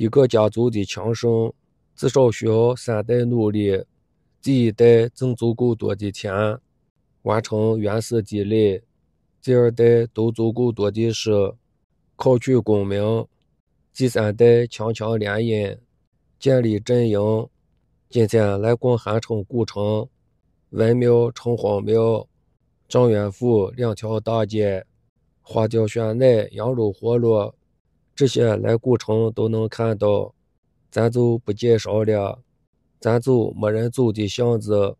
一个家族的强盛，至少需要三代努力。第一代挣足够多的钱，完成原始积累；第二代都足够多的是考取功名；第三代强强联姻，建立阵营。今天来逛韩城古城，文庙、城隍庙、状元府两条大街，花椒酸奶、羊肉饸饹。这些来古城都能看到，咱就不介绍了。咱走没人走的巷子，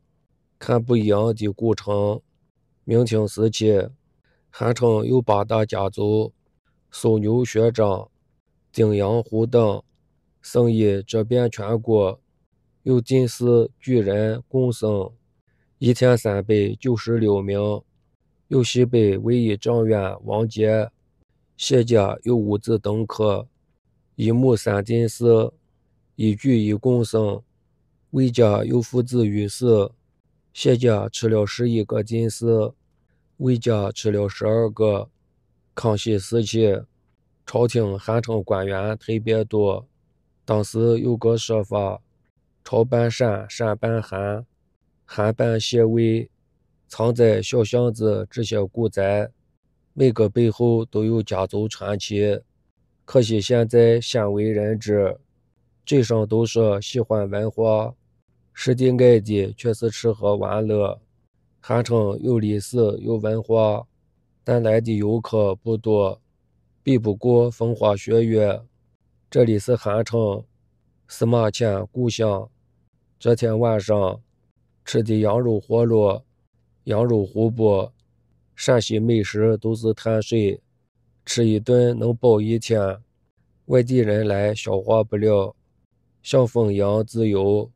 看不一样的古城。明清时期，韩城有八大家族：苏牛学长、丁阳胡等，生意这遍全国。有进士举人贡生，一天三百九十六名。有西北唯一状元王杰。谢家有五子登科，一母三进士，一举一公生。魏家有父子御史，谢家出了十一个进士，魏家出了十二个。康熙时期，朝廷韩城官员特别多。当时有个说法：朝半山，山半寒，寒半谢魏，藏在小巷子这些古宅。每个背后都有家族传奇，可惜现在鲜为人知。嘴上都说喜欢文化，实际爱的却是吃喝玩乐。韩城有历史有文化，但来的游客不多，比不过风花雪月。这里是韩城，司马迁故乡。昨天晚上吃的羊肉火炉，羊肉胡不？陕西美食都是碳水，吃一顿能饱一天，外地人来消化不了，像凤阳自由